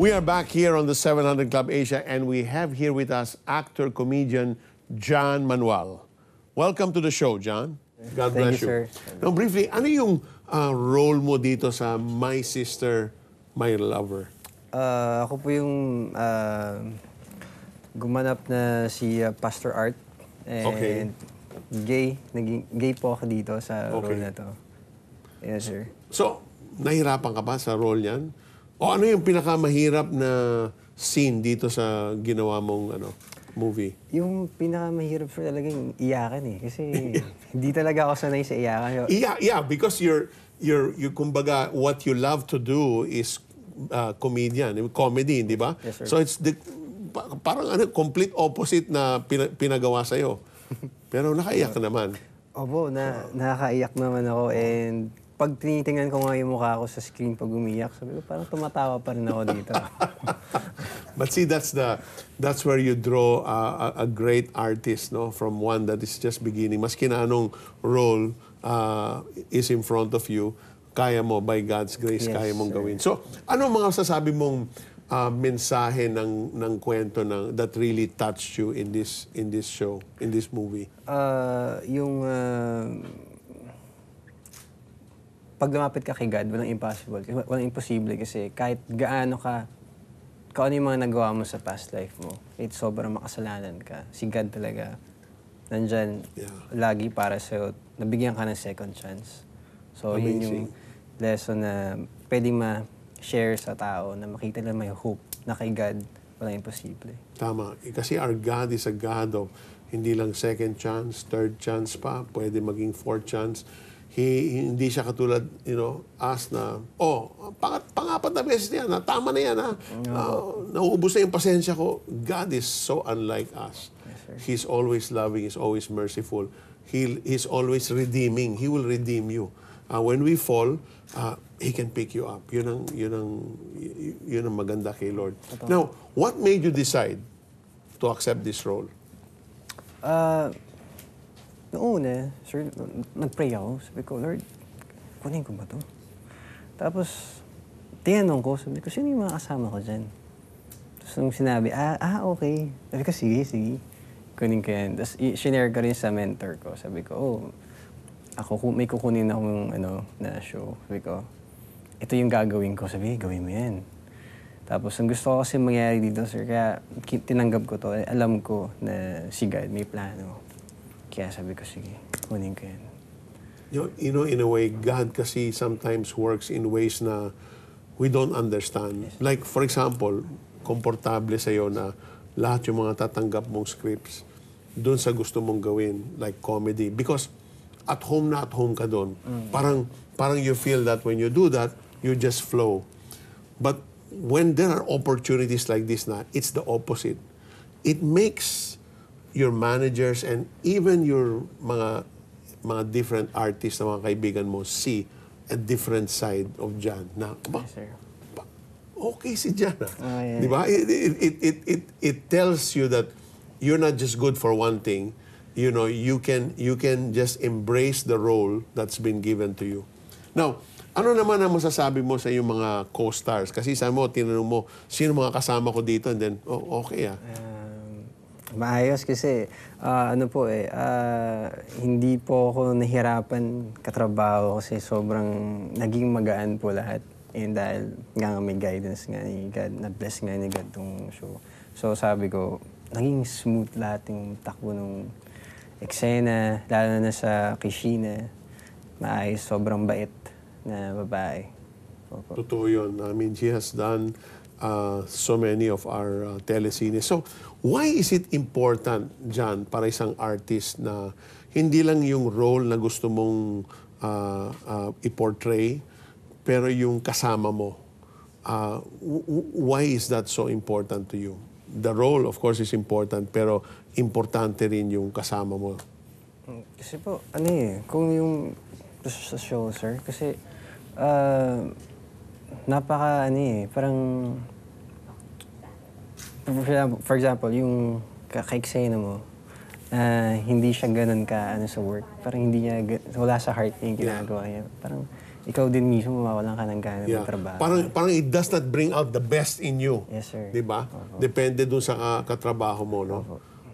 We are back here on the 700 Club Asia and we have here with us actor comedian John Manuel. Welcome to the show, John. God Thank bless you. you. Sir. Now briefly, ano yung uh, role mo dito sa My Sister, My Lover? Uh, ako po yung uh, gumanap na si uh, Pastor Art. And okay. gay, naging gay po ako dito sa okay. role na to. Yes, sir. So, nahirapan ka ba sa role niyan? O ano yung pinakamahirap na scene dito sa ginawa mong ano, movie? Yung pinakamahirap for talaga yung iyakan eh. Kasi hindi talaga ako sanay sa iyakan. Yeah, yeah, because you're, you're, you, kumbaga, what you love to do is uh, comedian, comedy, di ba? Yes, sir. So it's the, parang ano, complete opposite na pina- pinagawa sa'yo. Pero nakaiyak naman. Opo, na, nakaiyak naman ako and pag tinitingnan ko nga yung mukha ko sa screen pag umiyak, sabi ko parang tumatawa pa rin ako dito. But see, that's the that's where you draw uh, a, a great artist, no, from one that is just beginning. Maski na anong role uh, is in front of you, kaya mo by God's grace yes, kaya mong sir. gawin. So, ano mga sasabi mong uh, mensahe ng ng kwento ng that really touched you in this in this show, in this movie? Uh, yung uh, pag lumapit ka kay God, walang impossible. Walang imposible kasi kahit gaano ka, kung ano yung mga nagawa mo sa past life mo, it's sobrang makasalanan ka. Si God talaga, nandyan yeah. lagi para sa iyo, Nabigyan ka ng second chance. So, Amazing. yun yung lesson na pwedeng ma-share sa tao na makita na may hope na kay God walang imposible. Tama. Kasi our God is a God of hindi lang second chance, third chance pa, pwede maging fourth chance He, hindi siya katulad, you know, us na, oh, pangat, pangapat na beses na yan, tama na yan, ha? No. Uh, ah, nauubos na yung pasensya ko. God is so unlike us. Yes, He's always loving, He's always merciful. He, he's always redeeming. He will redeem you. Uh, when we fall, uh, He can pick you up. Yun ang, yun ang, yun ang maganda kay Lord. Ito. Now, what made you decide to accept this role? Uh, Noong una, eh, sir, nag-pray ako. Sabi ko, Lord, kunin ko ba to? Tapos, tinanong ko, sabi ko, sino yung mga kasama ko dyan? Tapos nung sinabi, ah, ah okay. Sabi ko, sige, sige. Kunin ko yan. Tapos, i-share ko rin sa mentor ko. Sabi ko, oh, ako, may kukunin akong ano, na show. Sabi ko, ito yung gagawin ko. Sabi, gawin mo yan. Tapos, ang gusto ko kasi mangyari dito, sir, kaya tinanggap ko to. Eh, alam ko na si God may plano kaya sabi ko, sige, kunin ko yan. You, know, in a way, God kasi sometimes works in ways na we don't understand. Yes. Like, for example, komportable sa'yo na lahat yung mga tatanggap mong scripts doon sa gusto mong gawin, like comedy. Because at home na at home ka doon. Mm. Parang, parang you feel that when you do that, you just flow. But when there are opportunities like this na, it's the opposite. It makes your managers and even your mga mga different artists na mga kaibigan mo see a different side of Jan na ba, yes, sir. ba okay si Jan ah. oh, yeah. di ba it, it, it, it, it tells you that you're not just good for one thing you know you can you can just embrace the role that's been given to you now ano naman ang masasabi mo sa iyong mga co-stars? Kasi sa mo, tinanong mo, sino mga kasama ko dito? And then, oh, okay ah. Uh, Maayos kasi ah, ano po eh, ah, hindi po ako nahirapan katrabaho kasi sobrang naging magaan po lahat. And dahil nga nga may guidance nga ni God, na-bless nga ni God tong show. So sabi ko, naging smooth lahat yung takbo ng eksena, lalo na sa Kishina. Maayos, sobrang bait na babae. Opo. Totoo yun. I mean, she has done uh, so many of our uh, telesine. So, why is it important, John, para isang artist na hindi lang yung role na gusto mong uh, uh, i-portray, pero yung kasama mo? Uh, why is that so important to you? The role, of course, is important, pero importante rin yung kasama mo. Kasi po, ano eh, kung yung sa show, sir, kasi uh, napaka, ano eh, parang, for example, yung kay Xena mo, uh, hindi siya ganun ka ano sa work. Parang hindi niya, wala sa heart niya yung ginagawa niya. Parang ikaw din mismo mawawalan ka ng gana yeah. ng trabaho. Parang, parang it does not bring out the best in you. Yes, sir. Di ba? Depende dun sa uh, katrabaho mo, no? uh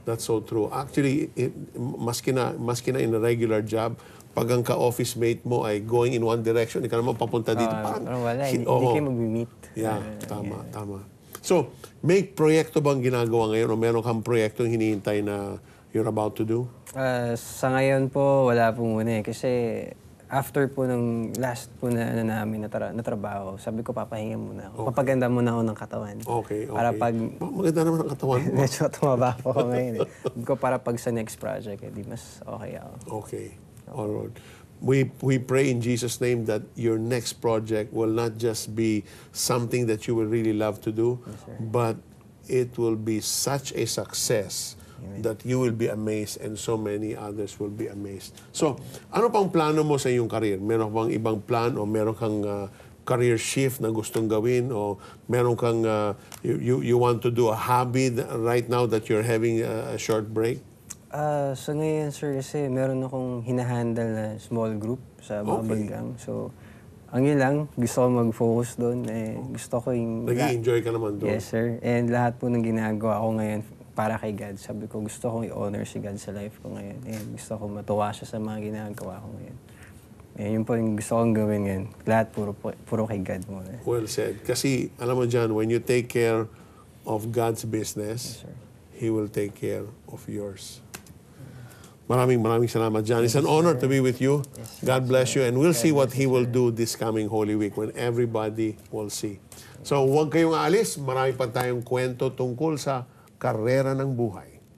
That's so true. Actually, it, maski, na, maski na in a regular job, pag ang ka-office mate mo ay going in one direction, ikaw naman papunta dito. Uh, parang, wala, eh. hindi, hindi kayo mag-meet. Yeah, uh, tama, yeah. tama. So, may proyekto bang ginagawa ngayon o meron kang proyekto hinihintay na you're about to do? Uh, sa ngayon po, wala po muna eh. Kasi after po ng last po na ano namin na, tra- na trabaho, sabi ko papahinga muna ako. Okay. Papaganda muna ako ng katawan. Okay, okay. Para pag... Ma- maganda naman ang katawan mo. Medyo tumaba po ako ngayon eh. Sabi ko para pag sa next project, eh, di mas okay ako. Okay. All right. We, we pray in Jesus' name that your next project will not just be something that you will really love to do, yes, but it will be such a success Amen. that you will be amazed and so many others will be amazed. So, ano pang plano mo sa iyong career? Meron bang ibang plan o meron kang uh, career shift na gustong gawin o meron kang uh, you, you want to do a hobby right now that you're having a, a short break? Ah, sa ngayon, sir, kasi meron akong hinahandle na small group sa mga Okay. So, ang yun lang, gusto ko mag-focus doon. Eh, gusto ko yung... Nag-i-enjoy ka naman doon. Yes, sir. And lahat po ng ginagawa ko ngayon para kay God. Sabi ko, gusto kong i-honor si God sa life ko ngayon. And gusto ko matuwa siya sa mga ginagawa ko ngayon. Eh, yun po yung gusto kong gawin ngayon. Lahat puro, puro kay God muna. Well said. Kasi alam mo dyan, when you take care of God's business, He will take care of yours. Maraming maraming salamat, John. It's an honor to be with you. God bless you. And we'll see what He will do this coming Holy Week when everybody will see. So huwag kayong alis. Marami pa tayong kwento tungkol sa karera ng buhay.